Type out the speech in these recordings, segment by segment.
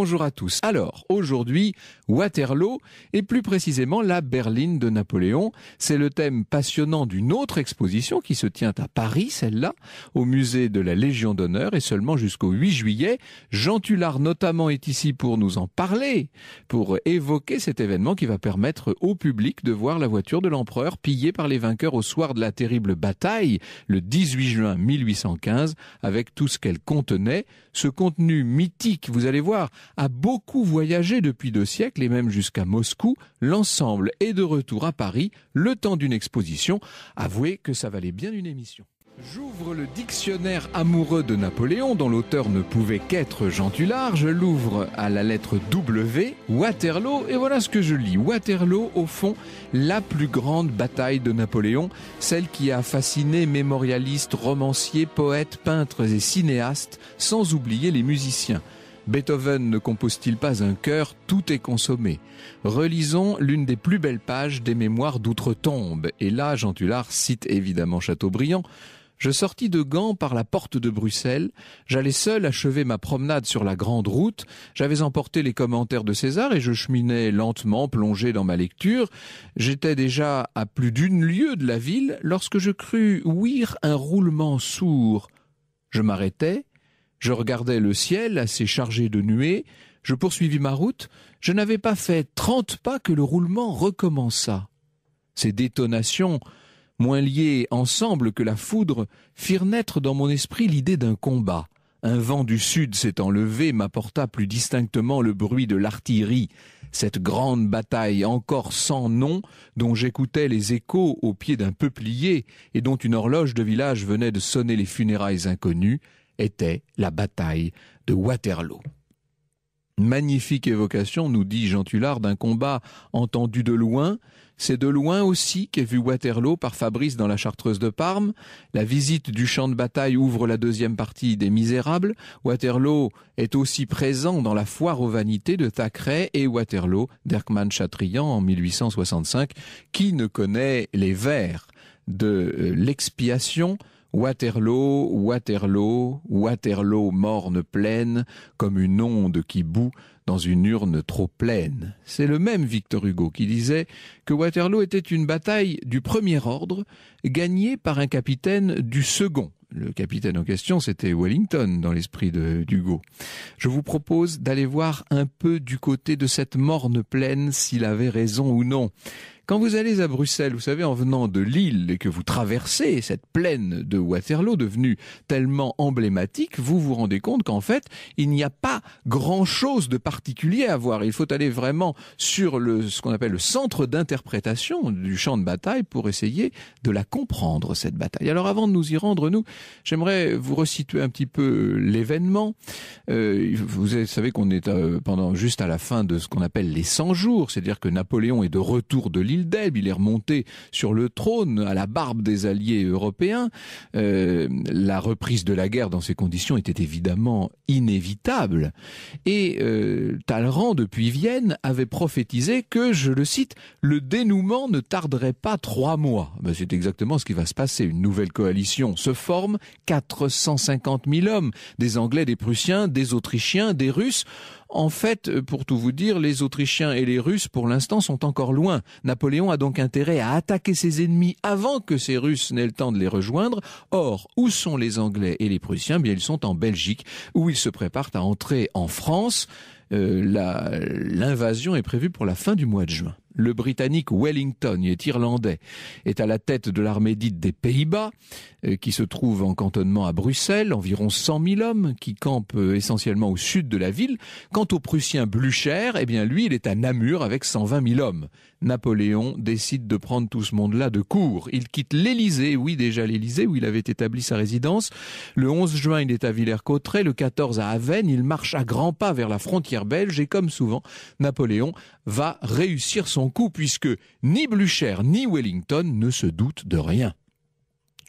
Bonjour à tous. Alors, aujourd'hui, Waterloo et plus précisément la berline de Napoléon. C'est le thème passionnant d'une autre exposition qui se tient à Paris, celle-là, au musée de la Légion d'honneur et seulement jusqu'au 8 juillet. Jean Tullard notamment est ici pour nous en parler, pour évoquer cet événement qui va permettre au public de voir la voiture de l'empereur pillée par les vainqueurs au soir de la terrible bataille, le 18 juin 1815, avec tout ce qu'elle contenait. Ce contenu mythique, vous allez voir, a beaucoup voyagé depuis deux siècles et même jusqu'à Moscou. L'ensemble est de retour à Paris, le temps d'une exposition. Avouez que ça valait bien une émission. J'ouvre le dictionnaire amoureux de Napoléon, dont l'auteur ne pouvait qu'être Jean Je l'ouvre à la lettre W, Waterloo, et voilà ce que je lis. Waterloo, au fond, la plus grande bataille de Napoléon, celle qui a fasciné mémorialistes, romanciers, poètes, peintres et cinéastes, sans oublier les musiciens. Beethoven ne compose-t-il pas un chœur Tout est consommé. Relisons l'une des plus belles pages des mémoires d'outre-tombe. Et là, Jean Tullard cite évidemment Chateaubriand. Je sortis de Gand par la porte de Bruxelles. J'allais seul achever ma promenade sur la grande route. J'avais emporté les commentaires de César et je cheminais lentement, plongé dans ma lecture. J'étais déjà à plus d'une lieue de la ville lorsque je crus ouïr un roulement sourd. Je m'arrêtai je regardais le ciel, assez chargé de nuées, je poursuivis ma route, je n'avais pas fait trente pas que le roulement recommença. Ces détonations, moins liées ensemble que la foudre, firent naître dans mon esprit l'idée d'un combat. Un vent du sud s'étant levé m'apporta plus distinctement le bruit de l'artillerie, cette grande bataille encore sans nom dont j'écoutais les échos au pied d'un peuplier et dont une horloge de village venait de sonner les funérailles inconnues, était la bataille de Waterloo. Magnifique évocation, nous dit Jean Tullard, d'un combat entendu de loin. C'est de loin aussi qu'est vu Waterloo par Fabrice dans La Chartreuse de Parme. La visite du champ de bataille ouvre la deuxième partie des Misérables. Waterloo est aussi présent dans La Foire aux Vanités de Thackeray et Waterloo derkman Chatrian en 1865. Qui ne connaît les vers de euh, l'expiation Waterloo, Waterloo, Waterloo morne pleine, comme une onde qui bout dans une urne trop pleine. C'est le même Victor Hugo qui disait que Waterloo était une bataille du premier ordre, gagnée par un capitaine du second. Le capitaine en question, c'était Wellington dans l'esprit de Hugo. Je vous propose d'aller voir un peu du côté de cette morne pleine s'il avait raison ou non. Quand vous allez à Bruxelles, vous savez, en venant de Lille et que vous traversez cette plaine de Waterloo devenue tellement emblématique, vous vous rendez compte qu'en fait, il n'y a pas grand-chose de particulier à voir. Il faut aller vraiment sur le, ce qu'on appelle le centre d'interprétation du champ de bataille pour essayer de la comprendre, cette bataille. Alors avant de nous y rendre, nous, j'aimerais vous resituer un petit peu l'événement. Euh, vous savez qu'on est euh, pendant juste à la fin de ce qu'on appelle les 100 jours, c'est-à-dire que Napoléon est de retour de l'île il est remonté sur le trône à la barbe des alliés européens. Euh, la reprise de la guerre dans ces conditions était évidemment inévitable. Et euh, Talleyrand, depuis Vienne, avait prophétisé que, je le cite, le dénouement ne tarderait pas trois mois. Ben, c'est exactement ce qui va se passer. Une nouvelle coalition se forme, 450 000 hommes, des Anglais, des Prussiens, des Autrichiens, des Russes. En fait, euh, pour tout vous dire, les Autrichiens et les Russes, pour l'instant, sont encore loin. Napoléon a donc intérêt à attaquer ses ennemis avant que ces Russes n'aient le temps de les rejoindre. Or, où sont les Anglais et les Prussiens eh Bien, ils sont en Belgique, où ils se préparent à entrer en France. Euh, l'invasion est prévue pour la fin du mois de juin. Le Britannique Wellington, il est irlandais, est à la tête de l'armée dite des Pays-Bas, euh, qui se trouve en cantonnement à Bruxelles, environ 100 000 hommes, qui campent euh, essentiellement au sud de la ville. Quant au Prussien Blücher, eh bien lui, il est à Namur avec 120 000 hommes. Napoléon décide de prendre tout ce monde-là de court. Il quitte l'Élysée, oui déjà l'Élysée, où il avait établi sa résidence. Le 11 juin, il est à Villers-Cotterêts, le 14 à Avennes, il marche à grands pas vers la frontière belge et comme souvent, Napoléon va réussir son coup puisque ni Blücher ni Wellington ne se doutent de rien.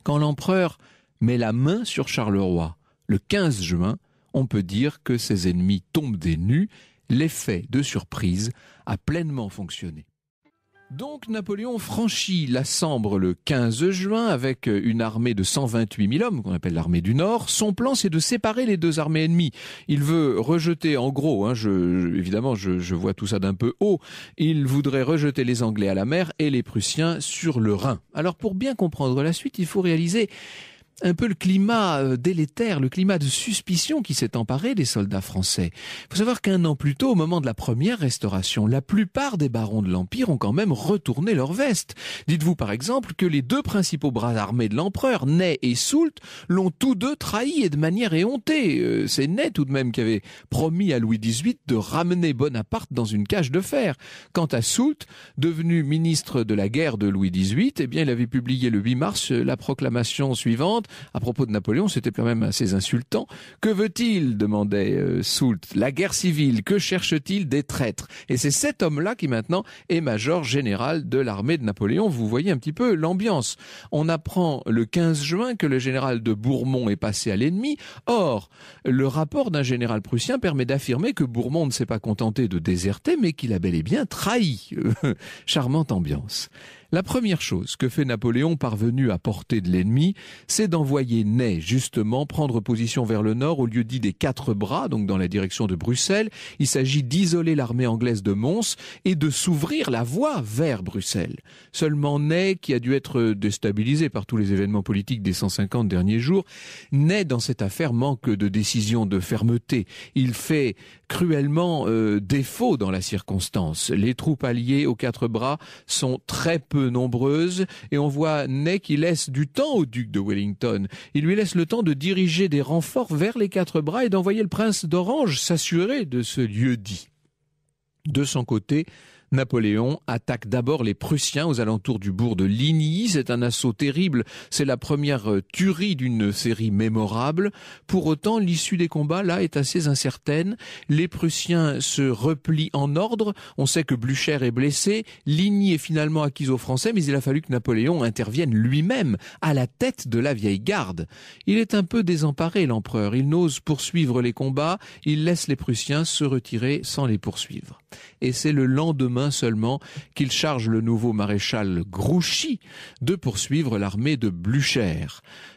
Quand l'empereur met la main sur Charleroi, le 15 juin, on peut dire que ses ennemis tombent des nus. l'effet de surprise a pleinement fonctionné. Donc Napoléon franchit la Sambre le 15 juin avec euh, une armée de 128 000 hommes qu'on appelle l'armée du Nord. Son plan, c'est de séparer les deux armées ennemies. Il veut rejeter, en gros, hein, je, évidemment, je, je vois tout ça d'un peu haut. Il voudrait rejeter les Anglais à la mer et les Prussiens sur le Rhin. Alors pour bien comprendre la suite, il faut réaliser un peu le climat euh, délétère, le climat de suspicion qui s'est emparé des soldats français. Il faut savoir qu'un an plus tôt, au moment de la première restauration, la plupart des barons de l'Empire ont quand même retourné leur veste. Dites-vous par exemple que les deux principaux bras armés de l'empereur, Ney et Soult, l'ont tous deux trahi et de manière éhontée. Euh, c'est Ney tout de même qui avait promis à Louis XVIII de ramener Bonaparte dans une cage de fer. Quant à Soult, devenu ministre de la guerre de Louis XVIII, eh bien, il avait publié le 8 mars euh, la proclamation suivante à propos de Napoléon, c'était quand même assez insultant. Que veut-il demandait euh, Soult. La guerre civile, que cherche-t-il des traîtres Et c'est cet homme-là qui maintenant est major général de l'armée de Napoléon. Vous voyez un petit peu l'ambiance. On apprend le 15 juin que le général de Bourmont est passé à l'ennemi. Or, le rapport d'un général prussien permet d'affirmer que Bourmont ne s'est pas contenté de déserter, mais qu'il a bel et bien trahi. Euh, charmante ambiance. La première chose que fait Napoléon parvenu à porter de l'ennemi, c'est d'envoyer Ney, justement, prendre position vers le nord au lieu dit des quatre bras, donc dans la direction de Bruxelles. Il s'agit d'isoler l'armée anglaise de Mons et de s'ouvrir la voie vers Bruxelles. Seulement Ney, qui a dû être déstabilisé par tous les événements politiques des 150 derniers jours, Ney, dans cette affaire, manque de décision, de fermeté. Il fait cruellement euh, défaut dans la circonstance. Les troupes alliées aux quatre bras sont très peu nombreuses, et on voit Ney qui laisse du temps au duc de Wellington. Il lui laisse le temps de diriger des renforts vers les quatre bras et d'envoyer le prince d'Orange s'assurer de ce lieu dit. De son côté, Napoléon attaque d'abord les Prussiens aux alentours du bourg de Ligny. C'est un assaut terrible. C'est la première euh, tuerie d'une série mémorable. Pour autant, l'issue des combats, là, est assez incertaine. Les Prussiens se replient en ordre. On sait que Blücher est blessé. Ligny est finalement acquise aux Français, mais il a fallu que Napoléon intervienne lui-même à la tête de la vieille garde. Il est un peu désemparé, l'empereur. Il n'ose poursuivre les combats. Il laisse les Prussiens se retirer sans les poursuivre et c'est le lendemain seulement qu'il charge le nouveau maréchal Grouchy de poursuivre l'armée de Blücher.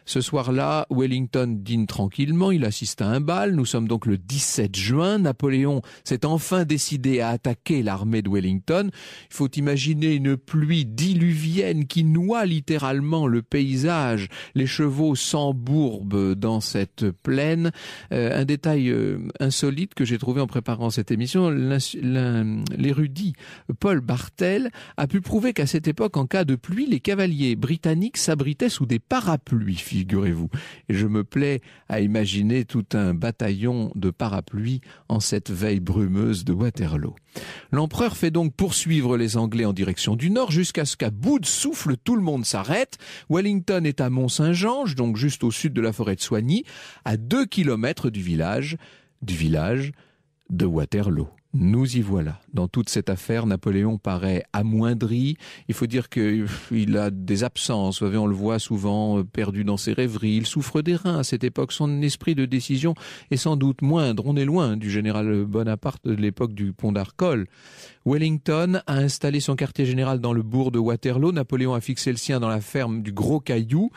Ce soir-là, Wellington dîne tranquillement, il assiste à un bal, nous sommes donc le 17 juin, Napoléon s'est enfin décidé à attaquer l'armée de Wellington. Il faut imaginer une pluie diluvienne qui noie littéralement le paysage, les chevaux s'embourbent dans cette plaine. Euh, un détail euh, insolite que j'ai trouvé en préparant cette émission, l'érudit Paul Bartel a pu prouver qu'à cette époque, en cas de pluie, les cavaliers britanniques s'abritaient sous des parapluies figurez-vous. Et je me plais à imaginer tout un bataillon de parapluies en cette veille brumeuse de Waterloo. L'empereur fait donc poursuivre les Anglais en direction du nord jusqu'à ce qu'à bout de souffle tout le monde s'arrête. Wellington est à Mont-Saint-Georges, donc juste au sud de la forêt de Soigny, à deux kilomètres du village, du village de Waterloo. Nous y voilà dans toute cette affaire, Napoléon paraît amoindri. Il faut dire qu'il euh, a des absences. on le voit souvent euh, perdu dans ses rêveries. Il souffre des reins à cette époque. Son esprit de décision est sans doute moindre. On est loin du général Bonaparte de l'époque du pont d'Arcole. Wellington a installé son quartier général dans le bourg de Waterloo. Napoléon a fixé le sien dans la ferme du Gros Caillou,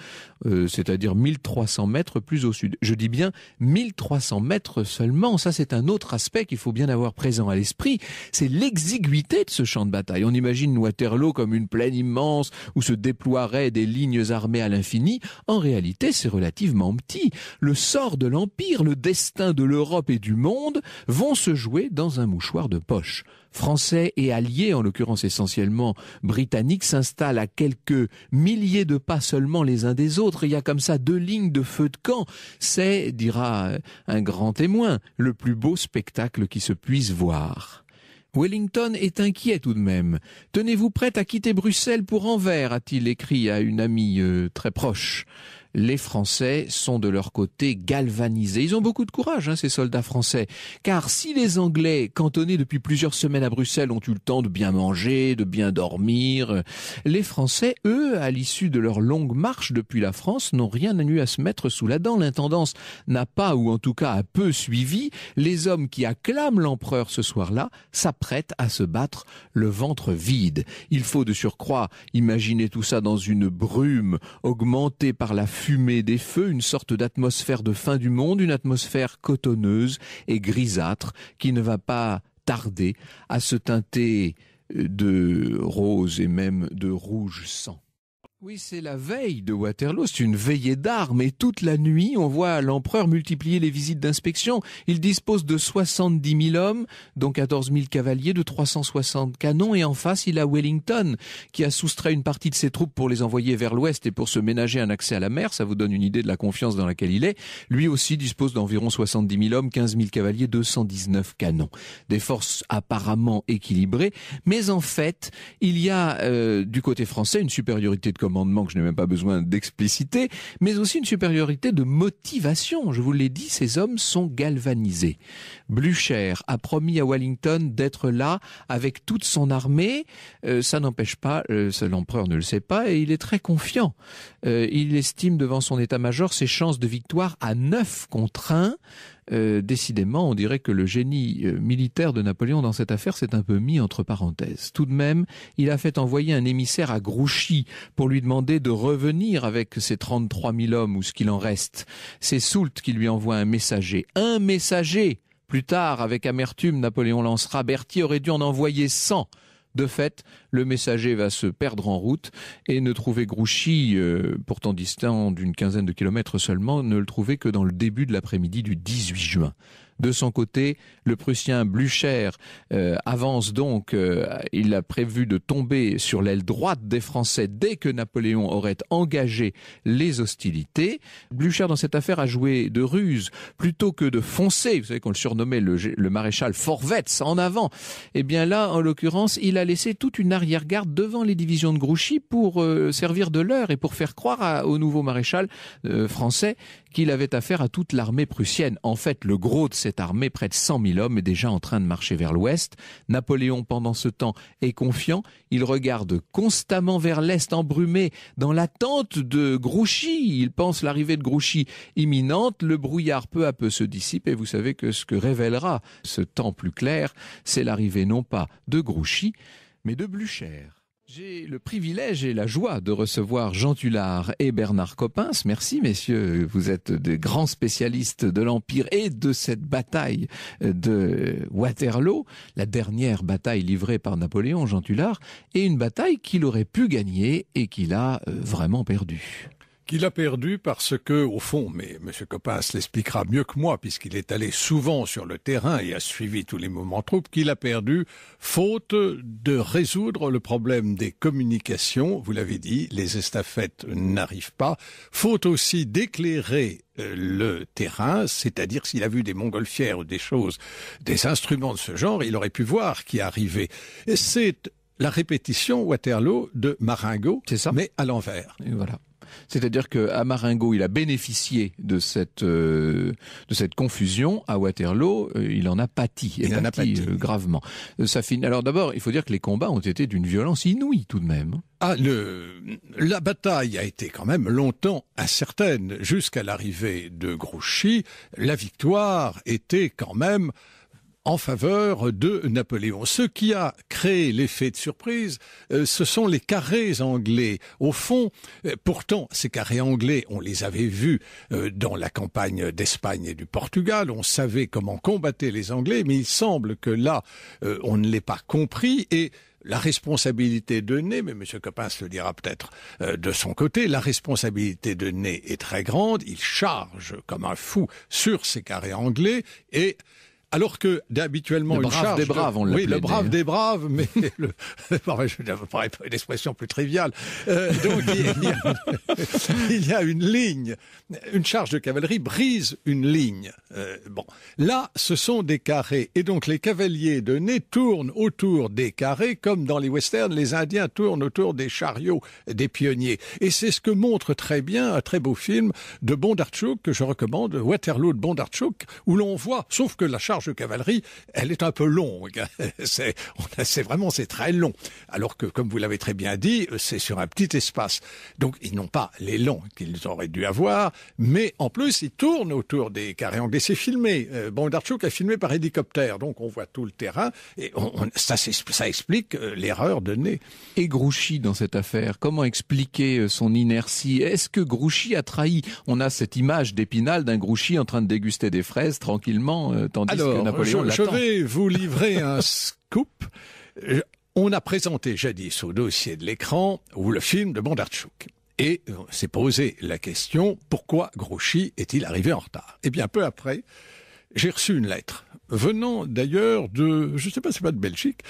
euh, c'est-à-dire 1300 mètres plus au sud. Je dis bien 1300 mètres seulement. Ça, c'est un autre aspect qu'il faut bien avoir présent à l'esprit. C'est l'exiguïté de ce champ de bataille. On imagine Waterloo comme une plaine immense où se déploieraient des lignes armées à l'infini. En réalité, c'est relativement petit. Le sort de l'Empire, le destin de l'Europe et du monde vont se jouer dans un mouchoir de poche. Français et alliés, en l'occurrence essentiellement britanniques, s'installent à quelques milliers de pas seulement les uns des autres. Il y a comme ça deux lignes de feu de camp. C'est, dira un grand témoin, le plus beau spectacle qui se puisse voir. Wellington est inquiet tout de même. Tenez-vous prête à quitter Bruxelles pour Anvers, a-t-il écrit à une amie euh, très proche les Français sont de leur côté galvanisés. Ils ont beaucoup de courage, hein, ces soldats français, car si les Anglais, cantonnés depuis plusieurs semaines à Bruxelles, ont eu le temps de bien manger, de bien dormir, les Français, eux, à l'issue de leur longue marche depuis la France, n'ont rien eu à se mettre sous la dent. L'intendance n'a pas, ou en tout cas a peu suivi, les hommes qui acclament l'empereur ce soir-là s'apprêtent à se battre le ventre vide. Il faut de surcroît imaginer tout ça dans une brume augmentée par la fumée des feux, une sorte d'atmosphère de fin du monde, une atmosphère cotonneuse et grisâtre qui ne va pas tarder à se teinter euh, de rose et même de rouge sang. Oui, c'est la veille de Waterloo, c'est une veillée d'armes et toute la nuit, on voit l'empereur multiplier les visites d'inspection. Il dispose de 70 000 hommes, dont 14 000 cavaliers, de 360 canons et en face, il a Wellington qui a soustrait une partie de ses troupes pour les envoyer vers l'ouest et pour se ménager un accès à la mer, ça vous donne une idée de la confiance dans laquelle il est. Lui aussi dispose d'environ 70 000 hommes, 15 000 cavaliers, 219 canons. Des forces apparemment équilibrées, mais en fait, il y a euh, du côté français une supériorité de commandement que je n'ai même pas besoin d'expliciter, mais aussi une supériorité de motivation. Je vous l'ai dit, ces hommes sont galvanisés. Blücher a promis à Wellington d'être là avec toute son armée. Euh, ça n'empêche pas, euh, l'empereur ne le sait pas, et il est très confiant. Euh, il estime devant son état-major ses chances de victoire à 9 contre 1. Euh, décidément, on dirait que le génie euh, militaire de Napoléon dans cette affaire s'est un peu mis entre parenthèses. Tout de même, il a fait envoyer un émissaire à Grouchy pour lui demander de revenir avec ses 33 000 hommes ou ce qu'il en reste. C'est Soult qui lui envoie un messager. Un messager plus tard, avec amertume, Napoléon lancera Berthier aurait dû en envoyer 100. De fait, le messager va se perdre en route et ne trouver Grouchy, euh, pourtant distant d'une quinzaine de kilomètres seulement, ne le trouver que dans le début de l'après-midi du 18 juin. De son côté, le Prussien Blücher euh, avance donc, euh, il a prévu de tomber sur l'aile droite des Français dès que Napoléon aurait engagé les hostilités. Blücher, dans cette affaire, a joué de ruse. Plutôt que de foncer, vous savez qu'on le surnommait le, maréchal Forvetz, en avant, eh bien là, en l'occurrence, il a laissé toute une arrière-garde devant les divisions de Grouchy pour euh, servir de leur et pour faire croire au nouveau maréchal français qu'il avait affaire à toute l'armée prussienne. En fait, le gros de cette armée, près de 100 000 hommes, est déjà en train de marcher vers l'ouest. Napoléon, pendant ce temps, est confiant. Il regarde constamment vers l'est, embrumé, dans l'attente de Grouchy. Il pense l'arrivée de Grouchy imminente. Le brouillard, peu à peu, se dissipe. Et vous savez que ce que révélera ce temps plus clair, c'est l'arrivée non pas de Grouchy, mais de Blucher. J'ai le privilège et la joie de recevoir Jean Tullard et Bernard Coppins. Merci messieurs, vous êtes des grands spécialistes de l'Empire et de cette bataille de Waterloo, la dernière bataille livrée par Napoléon, Jean Tullard, et une bataille qu'il aurait pu gagner et qu'il a euh, vraiment perdue qu'il a perdu parce que, au fond, mais M. se l'expliquera mieux que moi, puisqu'il est allé souvent sur le terrain et a suivi tous les mouvements troupes, qu'il a perdu faute de résoudre le problème des communications. Vous l'avez dit, les estafettes n'arrivent pas. Faute aussi d'éclairer euh, le terrain, c'est-à-dire s'il a vu des montgolfières ou des choses, des instruments de ce genre, il aurait pu voir qui arrivait. C'est la répétition Waterloo de Maringo, ça. mais à l'envers. Voilà. C'est-à-dire qu'à Maringo, il a bénéficié de cette euh, de cette confusion. À Waterloo, euh, il en a pâti, il en a pâti. Euh, gravement. Ça Alors d'abord, il faut dire que les combats ont été d'une violence inouïe tout de même. Ah, le, la bataille a été quand même longtemps incertaine. Jusqu'à l'arrivée de Grouchy, la victoire était quand même en faveur de Napoléon. Ce qui a créé l'effet de surprise, euh, ce sont les carrés anglais. Au fond, euh, pourtant, ces carrés anglais, on les avait vus euh, dans la campagne d'Espagne et du Portugal, on savait comment combattre les Anglais, mais il semble que là, on ne l'ait pas compris et la responsabilité de nez, mais M. Coppin le dira peut-être de son côté, la responsabilité de nez est très grande, il charge comme un fou sur ces carrés anglais et alors que habituellement le brave des braves, on oui, le brave des braves, mais le, je pas une expression plus triviale. Euh, donc il y, a, une ligne, une charge de cavalerie brise une ligne. Euh, bon, là, ce sont des carrés, et donc les cavaliers de nez tournent autour des carrés, comme dans les westerns, les Indiens tournent autour des chariots des pionniers. Et c'est ce que montre très bien un très beau film de Bondarchuk que je recommande, Waterloo de Bondarchuk, où l'on voit, sauf que la charge cavalerie, elle est un peu longue. c'est, vraiment, c'est très long. Alors que, comme vous l'avez très bien dit, c'est sur un petit espace. Donc, ils n'ont pas l'élan qu'ils auraient dû avoir, mais en plus, ils tournent autour des carrés anglais. C'est filmé. Euh, Bondarchuk a filmé par hélicoptère, donc on voit tout le terrain, et ça, explique euh, l'erreur de nez. Et Grouchy dans cette affaire, comment expliquer euh, son inertie Est-ce que Grouchy a trahi On a cette image d'Épinal d'un Grouchy en train de déguster des fraises tranquillement, tandis je, vais vous livrer un scoop. Euh, on a présenté jadis au dossier de l'écran ou le film de Bondarchuk. Et on euh, s'est posé la question, pourquoi Grouchy est-il arrivé en retard Eh bien, peu après, j'ai reçu une lettre venant d'ailleurs de, je ne sais pas, c'est pas de Belgique.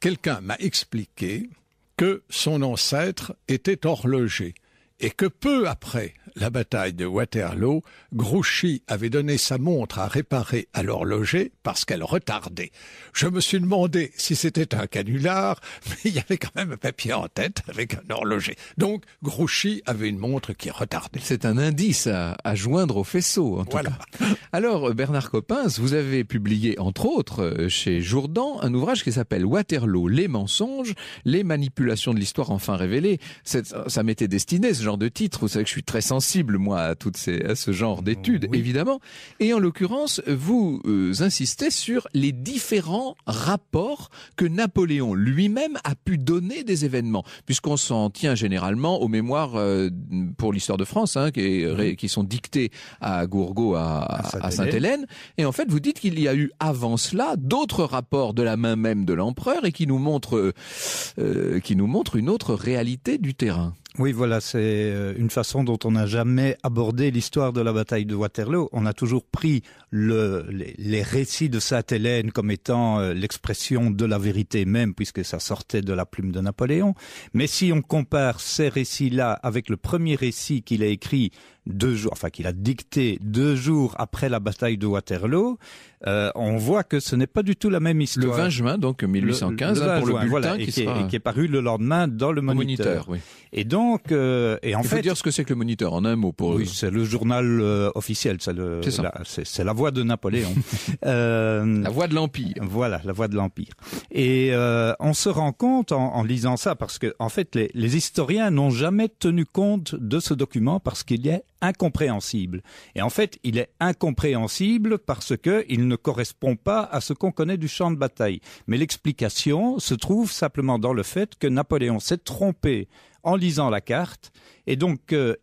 Quelqu'un m'a expliqué que son ancêtre était horloger et que peu après la bataille de Waterloo, Grouchy avait donné sa montre à réparer à l'horloger parce qu'elle retardait. Je me suis demandé si c'était un canular, mais il y avait quand même un papier en tête avec un horloger. Donc Grouchy avait une montre qui retardait. C'est un indice à, joindre au faisceau, en tout cas. Alors, Bernard Coppens, vous avez publié, entre autres, euh, chez Jourdan, un ouvrage qui s'appelle Waterloo, les mensonges, les manipulations de l'histoire enfin révélées. Ça m'était destiné, ce genre de titre. Vous savez que je suis très sensible Cible, moi, à, toutes ces, à ce genre oh, d'études, évidemment. Et en l'occurrence, vous euh, insistez sur les différents rapports que Napoléon lui-même a pu donner des événements, puisqu'on s'en tient généralement aux mémoires euh, pour l'histoire de France, hein, qui, qui, sont dictées à Gourgaud, à, Sainte-Hélène. Et en fait, vous dites qu'il y a eu avant cela d'autres rapports de la main même de l'empereur et qui nous montrent, euh, qui nous montrent une autre réalité du terrain. Oui, voilà, c'est euh, une façon dont on n'a jamais abordé l'histoire de la bataille de Waterloo. On a toujours pris le, les, récits de Sainte Hélène comme étant euh, l'expression de la vérité même, puisque ça sortait de la plume de Napoléon. Mais si on compare ces récits-là avec le premier récit qu'il a écrit deux jours, enfin qu'il a dicté deux jours après la bataille de Waterloo, euh, on voit que ce n'est pas du tout la même histoire. Le 20 juin, donc 1815, hein, pour le bulletin qui, est, qui, est, paru le lendemain dans le Moniteur. Et donc, euh, et en Il fait, faut dire ce que c'est que le Moniteur en un mot pour. Oui, c'est le journal officiel, c'est la, la voix de Napoléon. Euh, la voix de l'Empire. Voilà, la voix de l'Empire. Et euh, on se rend compte en, lisant ça, parce que en fait, les, historiens n'ont jamais tenu compte de ce document parce qu'il est incompréhensible. Et en fait, il est incompréhensible parce qu'il ne correspond pas à ce qu'on connaît du champ de bataille. Mais l'explication se trouve simplement dans le fait que Napoléon s'est trompé en lisant la carte. Et donc, euh,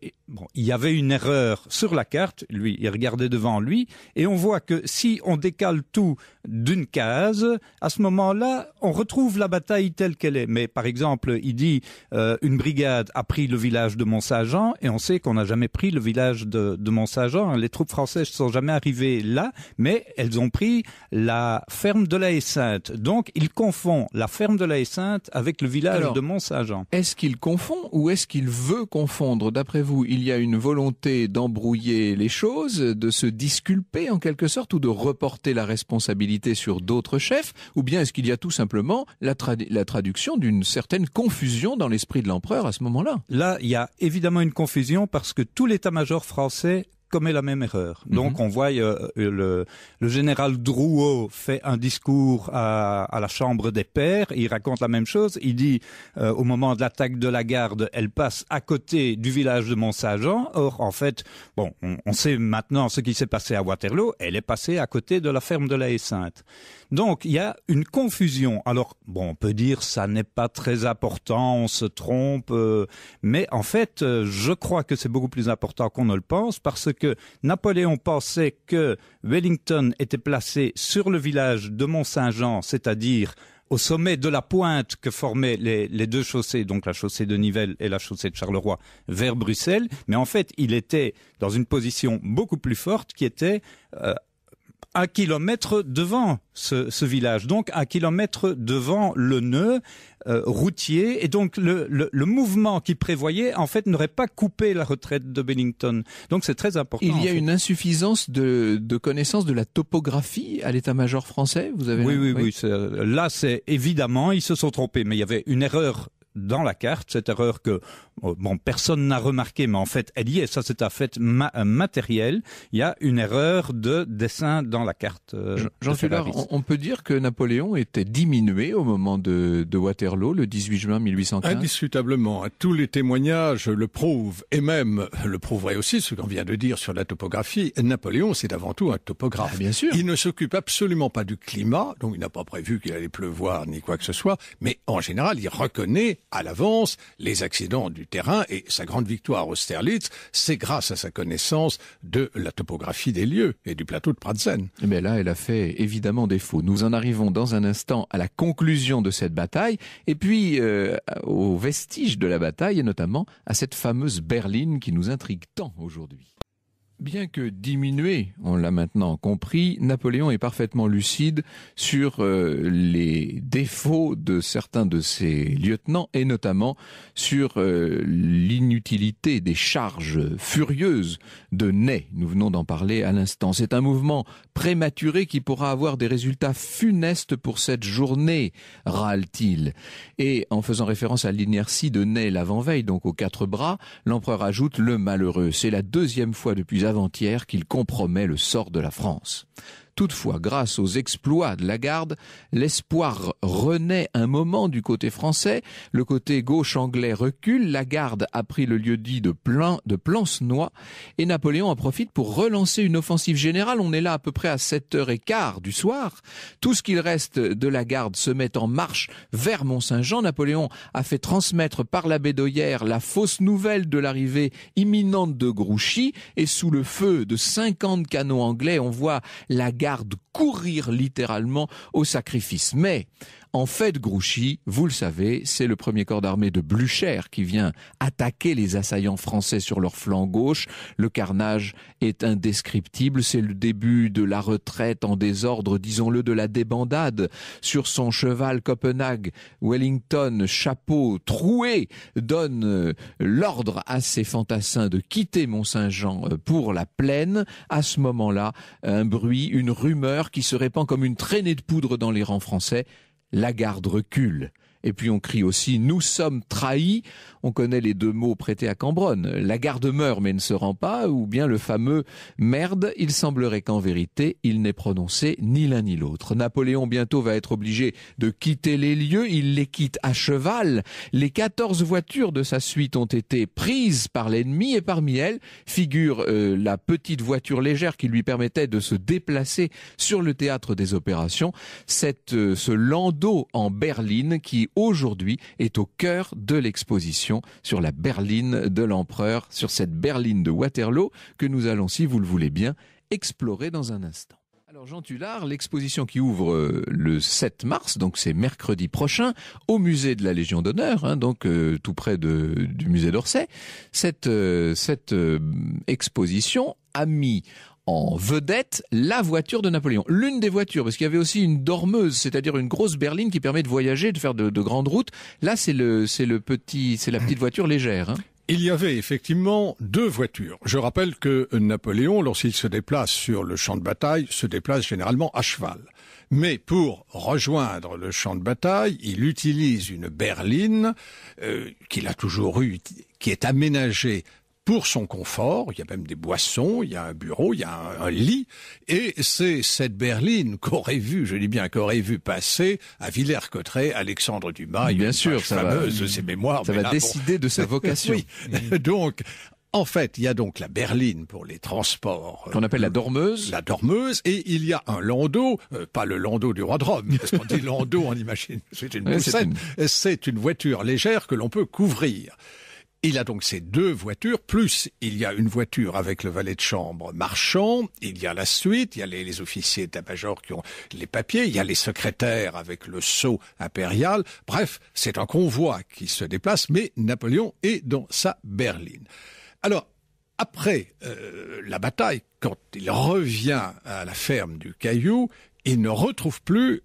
il y avait une erreur sur la carte. Lui, il regardait devant lui. Et on voit que si on décale tout d'une case, à ce moment-là, on retrouve la bataille telle qu'elle est. Mais par exemple, il dit euh, une brigade a pris le village de Mont-Saint-Jean et on sait qu'on n'a jamais pris le village de, Mont-Saint-Jean. Les troupes françaises ne sont jamais arrivées là, mais elles ont pris la ferme de la Haie sainte Donc, il confond la ferme de la Haie sainte avec le village de Mont-Saint-Jean. Est-ce qu'il confond ou est-ce qu'il veut confondre D'après vous, il y a une volonté d'embrouiller les choses, de se disculper en quelque sorte ou de reporter la responsabilité sur d'autres chefs Ou bien est-ce qu'il y a tout simplement la, la traduction d'une certaine confusion dans l'esprit de l'empereur à ce moment-là Là, il y a évidemment une confusion parce que tout l'état-major français commet la même erreur. Mhm. Donc on voit euh, le, général Drouot fait un discours à, la Chambre des Pairs, il raconte la même chose, il dit euh, au moment de l'attaque de la garde, elle passe à côté du village de Mont-Saint-Jean, or en fait, bon, on, on sait maintenant ce qui s'est passé à Waterloo, elle est passée à côté de la ferme de la Haie-Sainte. Donc il y a une confusion. Alors bon, on peut dire ça n'est pas très important, on se trompe, euh, mais en fait, euh, je crois que c'est beaucoup plus important qu'on ne le pense parce que Napoléon pensait que Wellington était placé sur le village de Mont-Saint-Jean, c'est-à-dire au sommet de la pointe que formaient les, deux chaussées, donc la chaussée de Nivelles et la chaussée de Charleroi, vers Bruxelles. Mais en fait, il était dans une position beaucoup plus forte qui était euh, un kilomètre devant ce, ce, village, donc un kilomètre devant le nœud euh, routier. Et donc le, le, mouvement qui prévoyait, en fait, n'aurait pas coupé la retraite de Bennington. Donc c'est très important. Il y a une insuffisance de, de connaissance de la topographie à l'état-major français. Vous avez oui, oui, oui. Là, c'est évidemment, ils se sont trompés, mais il y avait une erreur dans la carte, cette erreur que euh, bon, personne n'a remarqué, mais en fait elle y est, ça c'est un fait euh, matériel, il y a une erreur de dessin dans la carte. J'en suis là. on, peut dire que Napoléon était diminué au moment de, Waterloo, le 18 juin 1815 Indiscutablement, hein. tous les témoignages le prouvent, et même le prouveraient aussi ce qu'on vient de dire sur la topographie, Napoléon c'est avant tout un topographe. Ah, bien sûr. Il ne s'occupe absolument pas du climat, donc il n'a pas prévu qu'il allait pleuvoir ni quoi que ce soit, mais en général il reconnaît à l'avance les accidents du terrain et sa grande victoire à Austerlitz, c'est grâce à sa connaissance de la topographie des lieux et du plateau de Pratzen. Mais eh là, elle a fait évidemment défaut. Nous en arrivons dans un instant à la conclusion de cette bataille et puis euh, aux vestiges de la bataille et notamment à cette fameuse berline qui nous intrigue tant aujourd'hui. Bien que diminué, on l'a maintenant compris, Napoléon est parfaitement lucide sur euh, les défauts de certains de ses lieutenants et notamment sur euh, l'inutilité des charges furieuses de Ney. Nous venons d'en parler à l'instant. C'est un mouvement prématuré qui pourra avoir des résultats funestes pour cette journée, râle-t-il. Et en faisant référence à l'inertie de Ney l'avant-veille, donc aux quatre bras, l'empereur ajoute le malheureux. C'est la deuxième fois depuis avant-hier qu'il compromet le sort de la France. Toutefois, grâce aux exploits de la garde l'espoir renaît un moment du côté français. Le côté gauche anglais recule. la garde a pris le lieu dit de, plein de Plancenoit et Napoléon en profite pour relancer une offensive générale. On est là à peu près à 7h15 du soir. Tout ce qu'il reste de la garde se met en marche vers Mont-Saint-Jean. Napoléon a fait transmettre par la Bédoyère la fausse nouvelle de l'arrivée imminente de Grouchy et sous le feu de 50 canons anglais, on voit la courir littéralement au sacrifice. Mais en fait, Grouchy, vous le savez, c'est le premier corps d'armée de Blucher qui vient attaquer les assaillants français sur leur flanc gauche. Le carnage est indescriptible. C'est le début de la retraite en désordre, disons-le, de la débandade. Sur son cheval Copenhague, Wellington, chapeau troué, donne euh, l'ordre à ses fantassins de quitter Mont-Saint-Jean euh, pour la plaine. À ce moment-là, un bruit, une rumeur qui se répand comme une traînée de poudre dans les rangs français. Lagarde recule. Et puis on crie aussi nous sommes trahis. On connaît les deux mots prêtés à Cambronne. La garde meurt mais ne se rend pas, ou bien le fameux merde. Il semblerait qu'en vérité il n'ait prononcé ni l'un ni l'autre. Napoléon bientôt va être obligé de quitter les lieux. Il les quitte à cheval. Les 14 voitures de sa suite ont été prises par l'ennemi et parmi elles figure euh, la petite voiture légère qui lui permettait de se déplacer sur le théâtre des opérations. Cette, euh, ce landau en berline qui aujourd'hui est au cœur de l'exposition sur la berline de l'empereur, sur cette berline de Waterloo que nous allons, si vous le voulez bien, explorer dans un instant. Alors Jean Tullard, l'exposition qui ouvre euh, le 7 mars, donc c'est mercredi prochain, au musée de la Légion d'honneur, hein, donc euh, tout près du musée d'Orsay, cette, euh, exposition a mis en vedette la voiture de Napoléon. L'une des voitures, parce qu'il y avait aussi une dormeuse, c'est-à-dire une grosse berline qui permet de voyager, de faire de, grandes routes. Là, c'est le, c'est le petit, c'est la petite voiture légère. Hein. Il y avait effectivement deux voitures. Je rappelle que Napoléon, lorsqu'il se déplace sur le champ de bataille, se déplace généralement à cheval. Mais pour rejoindre le champ de bataille, il utilise une berline euh, qu'il a toujours eue, qui est aménagée pour son confort. Il y a même des boissons, il y a un bureau, il y a un, lit. Et c'est cette berline qu'aurait vu, je dis bien, qu'aurait vu passer à Villers-Cotterêts Alexandre Dumas. Bien sûr, ça fameuse de ses mémoires. Ça va décider de sa vocation. Donc, en fait, il y a donc la berline pour les transports. Qu'on appelle la euh, dormeuse. La dormeuse. Et il y a un landau, euh, pas le landau du roi de Rome, parce qu'on dit landau, on imagine, c'est une C'est une voiture légère que l'on peut couvrir. Il a donc ces deux voitures, plus il y a une voiture avec le valet de chambre marchand, il y a la suite, il y a les, officiers d'état-major qui ont les papiers, il y a les secrétaires avec le sceau impérial. Bref, c'est un convoi qui se déplace, mais Napoléon est dans sa berline. Alors, après euh, la bataille, quand il revient à la ferme du Caillou, il ne retrouve plus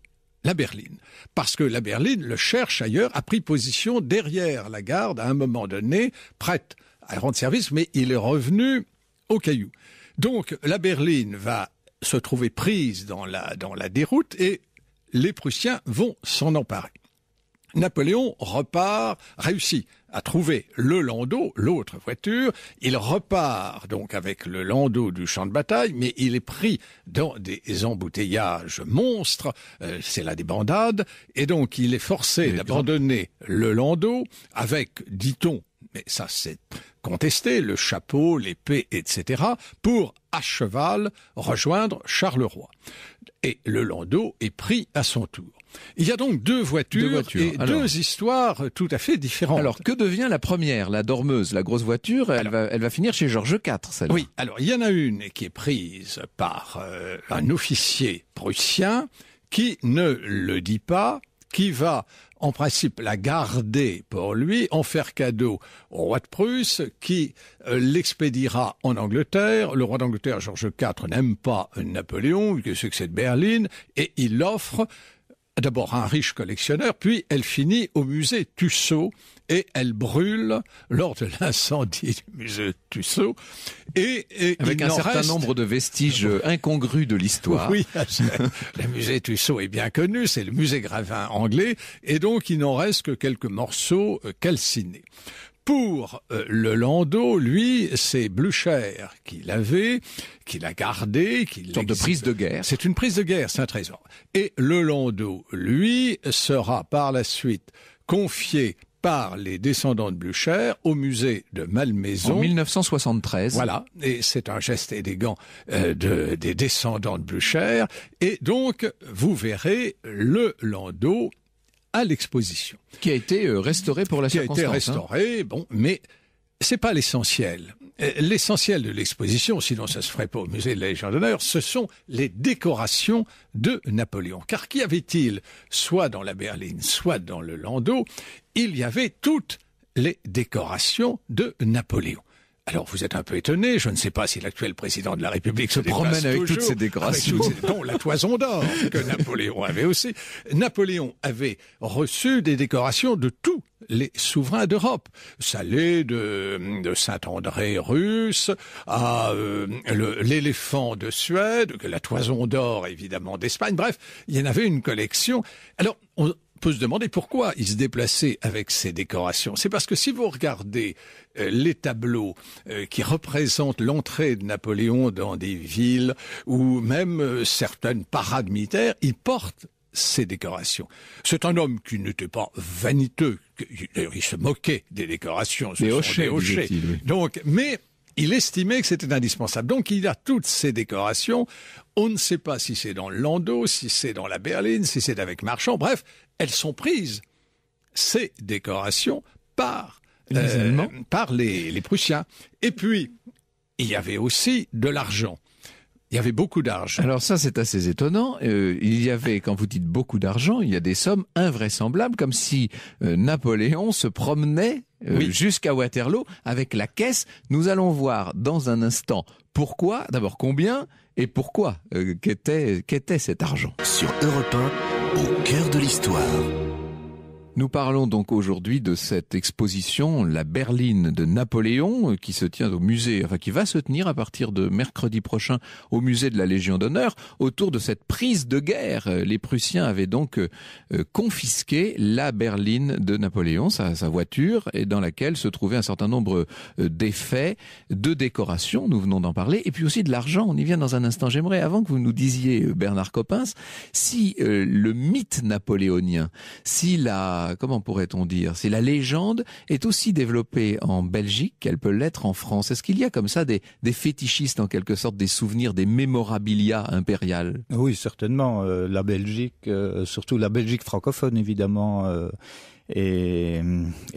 la berline. Parce que la berline le cherche ailleurs, a pris position derrière la garde à un moment donné, prête à rendre service, mais il est revenu au caillou. Donc la berline va se trouver prise dans la, dans la déroute et les Prussiens vont s'en emparer. Napoléon repart réussi a trouvé le landau, l'autre voiture. Il repart donc avec le landau du champ de bataille, mais il est pris dans des embouteillages monstres. Euh, c'est la débandade. Et donc, il est forcé d'abandonner le landau avec, dit-on, mais ça c'est contesté, le chapeau, l'épée, etc., pour à cheval rejoindre Charleroi. Et le landau est pris à son tour. Il y a donc deux voitures, et deux histoires tout à fait différentes. Alors que devient la première, la dormeuse, la grosse voiture Elle, va, finir chez Georges IV, celle Oui. Alors il y en a une qui est prise par euh, un officier prussien qui ne le dit pas, qui va en principe la garder pour lui, en faire cadeau au roi de Prusse, qui euh, l'expédiera en Angleterre. Le roi d'Angleterre, Georges IV, n'aime pas Napoléon, que c'est de Berlin, berline, et il l'offre d'abord un riche collectionneur, puis elle finit au musée Tussaud et elle brûle lors de l'incendie du musée Tussaud. Et, Avec un certain nombre de vestiges euh, incongrus de l'histoire. Oui, le musée Tussaud est bien connu, c'est le musée Gravin anglais, et donc il n'en reste que quelques morceaux euh, calcinés. Pour euh, le landau, lui, c'est Blucher qui l'avait, qui l'a gardé, qui une de prise de guerre. C'est une prise de guerre, c'est un trésor. Et le landau, lui, sera par la suite confié par les descendants de Blucher au musée de Malmaison. En 1973. Voilà, et c'est un geste élégant euh, de, des descendants de Blucher. Et donc, vous verrez, le landau à l'exposition. Qui a été euh, restaurée pour la circonstance. Qui a été hein. restaurée, bon, mais c'est pas l'essentiel. Euh, l'essentiel de l'exposition, sinon ça se ferait pas au musée de la Légion d'honneur, ce sont les décorations de Napoléon. Car qu'y avait-il, soit dans la berline, soit dans le landau, il y avait toutes les décorations de Napoléon. Alors vous êtes un peu étonné, je ne sais pas si l'actuel président de la République se, promène avec toutes ces décorations. Ah, dont la toison d'or que Napoléon avait aussi. Napoléon avait reçu des décorations de tous les souverains d'Europe. Ça allait de, Saint-André russe à euh, l'éléphant de Suède, que la toison d'or évidemment d'Espagne. Bref, il y en avait une collection. Alors on, peut se demander pourquoi il se déplaçait avec ces décorations. C'est parce que si vous regardez euh, les tableaux euh, qui représentent l'entrée de Napoléon dans des villes ou même euh, certaines parades militaires, il porte ces décorations. C'est un homme qui n'était pas vaniteux. D'ailleurs, il se moquait des décorations. Donc, mais il estimait que c'était indispensable. Donc il a toutes ces décorations. On ne sait pas si c'est dans le landau, si c'est dans la berline, si c'est avec Marchand. Bref, elles sont prises, ces décorations, par les, euh, Par les, Prussiens. Et puis, il y avait aussi de l'argent. Il y avait beaucoup d'argent. Alors ça, c'est assez étonnant. Euh, il y avait, quand vous dites beaucoup d'argent, il y a des sommes invraisemblables, comme si euh, Napoléon se promenait jusqu'à Waterloo avec la caisse. Nous allons voir dans un instant pourquoi, d'abord combien et pourquoi euh, qu'était, qu'était cet argent Sur Europe 1, au cœur de l'histoire. Nous parlons donc aujourd'hui de cette exposition, la berline de Napoléon, euh, qui se tient au musée, enfin qui va se tenir à partir de mercredi prochain au musée de la Légion d'honneur, autour de cette prise de guerre. Euh, les Prussiens avaient donc euh, confisqué la berline de Napoléon, sa, voiture, et dans laquelle se trouvaient un certain nombre d'effets, de décorations, nous venons d'en parler, et puis aussi de l'argent. On y vient dans un instant. J'aimerais, avant que vous nous disiez, Bernard Coppens, si le mythe napoléonien, si la comment pourrait-on dire, si la légende est aussi développée en Belgique qu'elle peut l'être en France. Est-ce qu'il y a comme ça des, fétichistes en quelque sorte, des souvenirs, des mémorabilia impériales Oui, certainement. Euh, la Belgique, euh, surtout la Belgique francophone évidemment. Euh, est,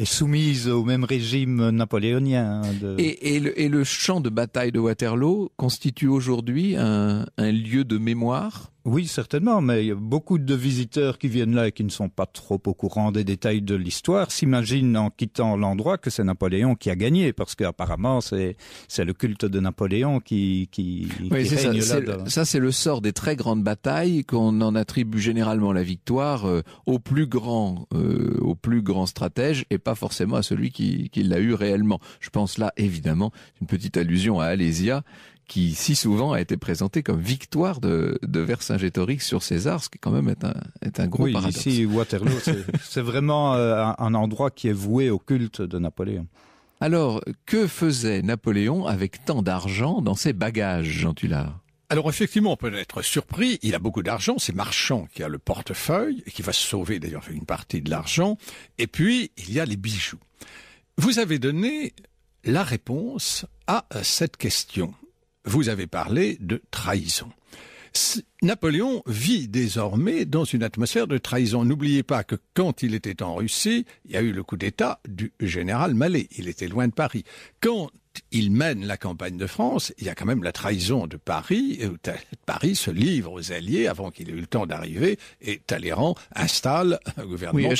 soumise au même régime napoléonien. Et, et, le, champ de bataille de Waterloo constitue aujourd'hui un, lieu de mémoire oui, certainement, mais il y a beaucoup de visiteurs qui viennent là et qui ne sont pas trop au courant des détails de l'histoire s'imaginent en quittant l'endroit que c'est Napoléon qui a gagné, parce qu'apparemment c'est c'est le culte de Napoléon qui qui, règne ça, là. C'est, ça c'est le sort des très grandes batailles qu'on en attribue généralement la victoire aux euh, au plus grand, euh, plus grand stratège et pas forcément à celui qui, l'a eu réellement. Je pense là, évidemment, une petite allusion à Alésia, qui si souvent a été présentée comme victoire de, de Vercingétorix sur César, ce qui quand même est un, est un gros oui, Ici, Waterloo, c'est vraiment euh, un, endroit qui est voué au culte de Napoléon. Alors, que faisait Napoléon avec tant d'argent dans ses bagages, Jean Tullard alors effectivement, on peut être surpris, il a beaucoup d'argent, c'est Marchand qui a le portefeuille, et qui va sauver d'ailleurs une partie de l'argent, et puis il y a les bijoux. Vous avez donné la réponse à cette question. Vous avez parlé de trahison. Napoléon vit désormais dans une atmosphère de trahison. N'oubliez pas que quand il était en Russie, il y a eu le coup d'État du général Mallet. Il était loin de Paris. Quand il mène la campagne de France, il y a quand même la trahison de Paris. Paris se livre aux Alliés avant qu'il ait eu le temps d'arriver et Talleyrand installe un gouvernement à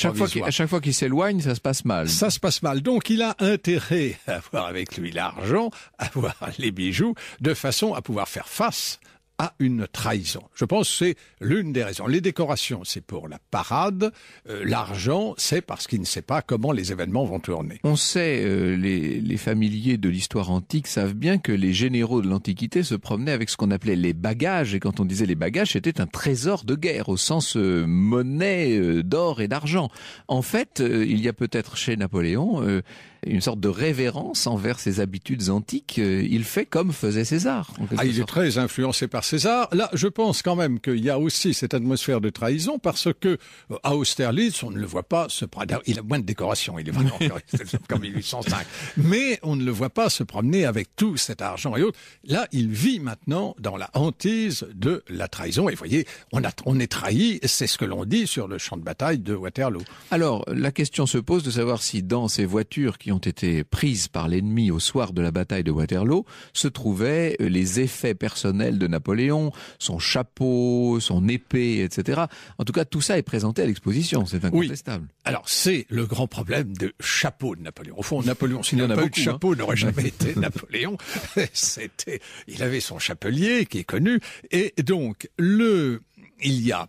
chaque fois qu'il s'éloigne, ça se passe mal. Ça se passe mal. Donc il a intérêt à avoir avec lui l'argent, à avoir les bijoux, de façon à pouvoir faire face à une trahison. Je pense que c'est l'une des raisons. Les décorations, c'est pour la parade. Euh, l'argent, c'est parce qu'il ne sait pas comment les événements vont tourner. On sait, euh, les, familiers de l'histoire antique savent bien que les généraux de l'Antiquité se promenaient avec ce qu'on appelait les bagages. Et quand on disait les bagages, c'était un trésor de guerre au sens euh, monnaie d'or et d'argent. En fait, il y a peut-être chez Napoléon une sorte de révérence envers ses habitudes antiques. Euh, il fait comme faisait César. Ah, il est très influencé par César. Là, je pense quand même qu'il y a aussi cette atmosphère de trahison parce que euh, à Austerlitz, on ne le voit pas se promener. Il a moins de décorations. il est vraiment comme 1805. Mais on ne le voit pas se promener avec tout cet argent et autres. Là, il vit maintenant dans la hantise de la trahison. Et vous voyez, on, a, on est trahi, c'est ce que l'on dit sur le champ de bataille de Waterloo. Alors, la question se pose de savoir si dans ces voitures qui ont été prises par l'ennemi au soir de la bataille de Waterloo se trouvaient euh, les effets personnels de Napoléon, son chapeau, son épée, etc. En tout cas, tout ça est présenté à l'exposition, c'est incontestable. Alors, c'est le grand problème de chapeau de Napoléon. Au fond, Napoléon, s'il le a eu de chapeau, hein. n'aurait jamais été Napoléon. C'était, il avait son chapelier qui est connu. Et donc, le, il y a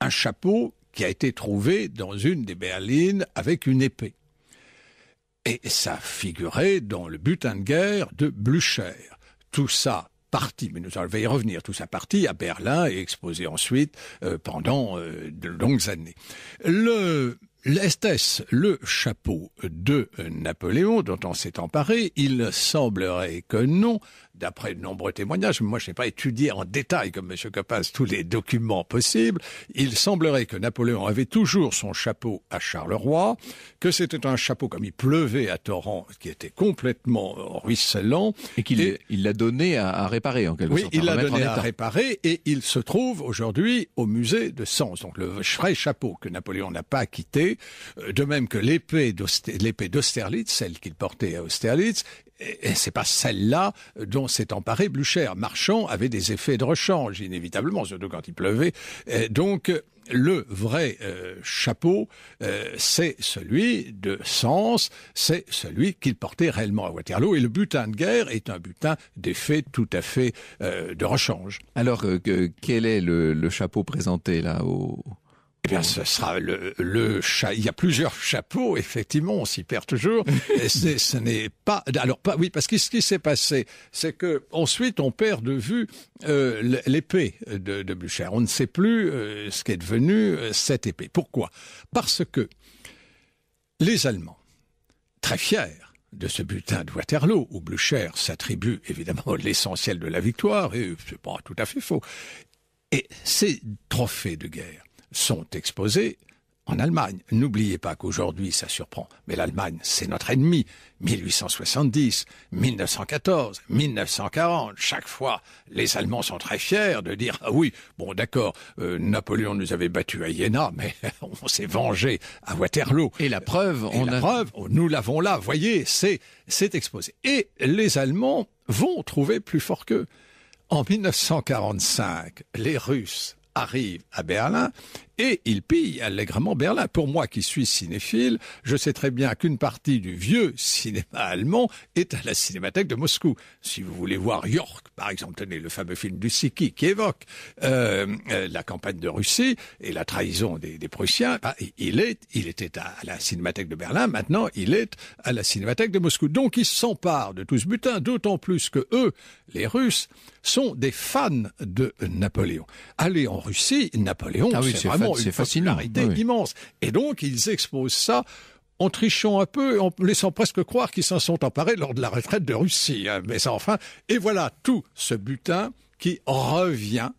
un chapeau qui a été trouvé dans une des berlines avec une épée. Et ça figurait dans le butin de guerre de Blücher. Tout ça parti, mais nous allons y revenir, tout ça parti à Berlin et exposé ensuite euh, pendant euh, de longues années. Le L'Estès, le chapeau de Napoléon dont on s'est emparé, il semblerait que non, d'après de nombreux témoignages, moi je n'ai pas étudié en détail comme M. Capaz, tous les documents possibles, il semblerait que Napoléon avait toujours son chapeau à Charleroi, que c'était un chapeau comme il pleuvait à torrent, qui était complètement ruisselant. Et qu'il l'a donné à, réparer en quelque sorte. Oui, il l'a donné à réparer et il se trouve aujourd'hui au musée de Sens. Donc le vrai chapeau que Napoléon n'a pas quitté, euh, de même que l'épée d'Austerlitz, celle qu'il portait à Austerlitz, et, c'est pas celle-là dont s'est emparé Blucher. Marchand avait des effets de rechange, inévitablement, surtout quand il pleuvait. donc, le vrai euh, chapeau, euh, c'est celui de Sens, c'est celui qu'il portait réellement à Waterloo, et le butin de guerre est un butin d'effet tout à fait euh, de rechange. Alors, quel est le, chapeau présenté là haut eh bien, ce sera le, le Il y a plusieurs chapeaux, effectivement, on s'y perd toujours. ce n'est pas. Alors, pas. Oui, parce que ce qui s'est passé, c'est que ensuite, on perd de vue euh, l'épée de, Blücher. On ne sait plus euh, ce qu'est devenu euh, cette épée. Pourquoi Parce que les Allemands, très fiers, de ce butin de Waterloo, où Blücher s'attribue évidemment l'essentiel de la victoire, et c'est pas tout à fait faux. Et ces trophées de guerre sont exposés en Allemagne. N'oubliez pas qu'aujourd'hui, ça surprend, mais l'Allemagne, c'est notre ennemi. 1870, 1914, 1940, chaque fois, les Allemands sont très fiers de dire, ah oui, bon d'accord, euh, Napoléon nous avait battus à Iéna, mais on s'est vengé à Waterloo. Et la preuve, on preuve, oh, nous l'avons là, voyez, c'est, c'est exposé. Et les Allemands vont trouver plus fort qu'eux. En 1945, les Russes arrivent à Berlin et il pille allègrement Berlin. Pour moi qui suis cinéphile, je sais très bien qu'une partie du vieux cinéma allemand est à la cinémathèque de Moscou. Si vous voulez voir York, par exemple, tenez le fameux film du Siki qui évoque euh, euh, la campagne de Russie et la trahison des, Prussiens, bah, il est, il était à la cinémathèque de Berlin. Maintenant, il est à la cinémathèque de Moscou. Donc, il s'empare de tout ce butin, d'autant plus que eux, les Russes, sont des fans de Napoléon. Aller en Russie, Napoléon, ah c'est vraiment c'est une popularité immense. Et donc, ils exposent ça en trichant un peu, en laissant presque croire qu'ils s'en sont emparés lors de la retraite de Russie. Hein. Mais enfin, et voilà tout ce butin qui revient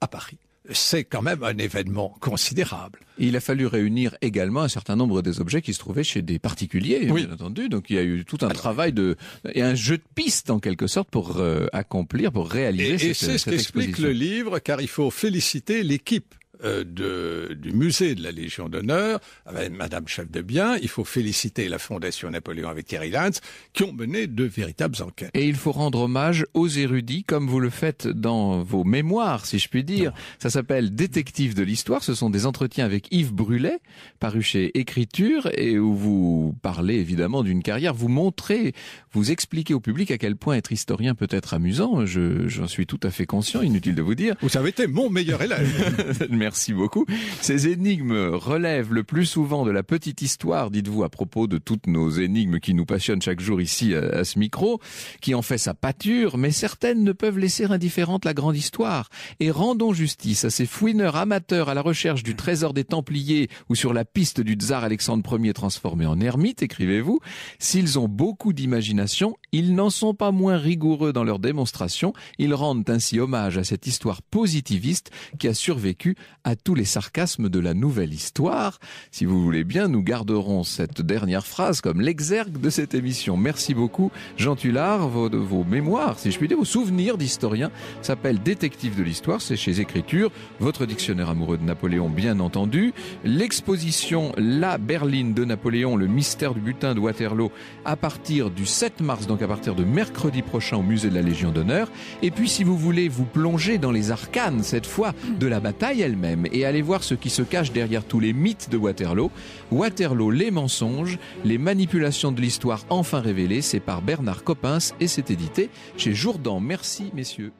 à Paris c'est quand même un événement considérable. il a fallu réunir également un certain nombre des objets qui se trouvaient chez des particuliers, bien entendu. Donc il y a eu tout un travail de et un jeu de piste en quelque sorte pour euh, accomplir, pour réaliser. Et, et c'est ce qu'explique le livre, car il faut féliciter l'équipe euh, de, du musée de la Légion d'honneur, avec Madame Chef de Bien, il faut féliciter la Fondation Napoléon avec Thierry Lantz, qui ont mené de véritables enquêtes. Et il faut rendre hommage aux érudits, comme vous le faites dans vos mémoires, si je puis dire. Ça s'appelle Détective de l'Histoire. Ce sont des entretiens avec Yves Brulet, paru chez Écriture, et où vous parlez évidemment d'une carrière. Vous montrez, vous expliquez au public à quel point être historien peut être amusant. J'en suis tout à fait conscient, inutile de vous dire. Vous avez été mon meilleur élève. Merci beaucoup. Ces énigmes relèvent le plus souvent de la petite histoire, dites-vous, à propos de toutes nos énigmes qui nous passionnent chaque jour ici euh, à, ce micro, qui en fait sa pâture, mais certaines ne peuvent laisser indifférente la grande histoire. Et rendons justice à ces fouineurs amateurs à la recherche du trésor des Templiers ou sur la piste du tsar Alexandre Ier transformé en ermite, écrivez-vous. S'ils ont beaucoup d'imagination, ils n'en sont pas moins rigoureux dans leurs démonstrations. Ils rendent ainsi hommage à cette histoire positiviste qui a survécu à tous les sarcasmes de la nouvelle histoire. Si vous voulez bien, nous garderons cette dernière phrase comme l'exergue de cette émission. Merci beaucoup, Jean Tullard. Vos, vos mémoires, si je puis dire, vos souvenirs d'historien s'appellent Détective de l'histoire. C'est chez Écriture. Votre dictionnaire amoureux de Napoléon, bien entendu. L'exposition La Berline de Napoléon, le mystère du butin de Waterloo, à partir du 7 mars, donc à partir de mercredi prochain au musée de la Légion d'honneur. Et puis, si vous voulez vous plonger dans les arcanes, cette fois, de la bataille elle-même, et allez voir ce qui se cache derrière tous les mythes de Waterloo. Waterloo, les mensonges, les manipulations de l'histoire enfin révélées, c'est par Bernard Coppens et c'est édité chez Jourdan. Merci messieurs.